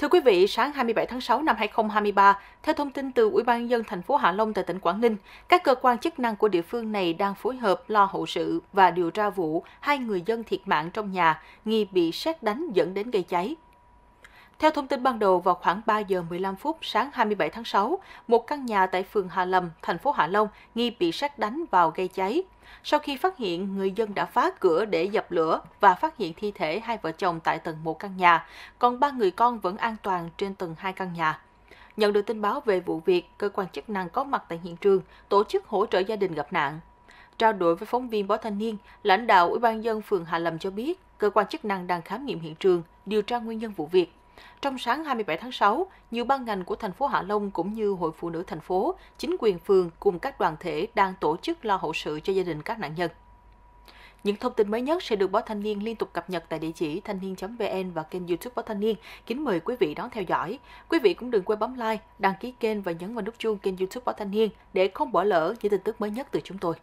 Thưa quý vị, sáng 27 tháng 6 năm 2023, theo thông tin từ Ủy ban dân thành phố Hạ Long tại tỉnh Quảng Ninh, các cơ quan chức năng của địa phương này đang phối hợp lo hậu sự và điều tra vụ hai người dân thiệt mạng trong nhà nghi bị sét đánh dẫn đến gây cháy theo thông tin ban đầu, vào khoảng 3 giờ 15 phút sáng 27 tháng 6, một căn nhà tại phường Hà Lâm, thành phố Hạ Long nghi bị sát đánh vào gây cháy. Sau khi phát hiện, người dân đã phá cửa để dập lửa và phát hiện thi thể hai vợ chồng tại tầng một căn nhà, còn ba người con vẫn an toàn trên tầng hai căn nhà. Nhận được tin báo về vụ việc, cơ quan chức năng có mặt tại hiện trường, tổ chức hỗ trợ gia đình gặp nạn. Trao đổi với phóng viên Báo Thanh niên, lãnh đạo Ủy ban dân phường Hà Lâm cho biết, cơ quan chức năng đang khám nghiệm hiện trường, điều tra nguyên nhân vụ việc. Trong sáng 27 tháng 6, nhiều ban ngành của thành phố Hạ Long cũng như Hội Phụ nữ thành phố, chính quyền phường cùng các đoàn thể đang tổ chức lo hậu sự cho gia đình các nạn nhân. Những thông tin mới nhất sẽ được Báo Thanh niên liên tục cập nhật tại địa chỉ thanh niên.vn và kênh YouTube Báo Thanh niên. Kính mời quý vị đón theo dõi. Quý vị cũng đừng quên bấm like, đăng ký kênh và nhấn vào nút chuông kênh YouTube Báo Thanh niên để không bỏ lỡ những tin tức mới nhất từ chúng tôi.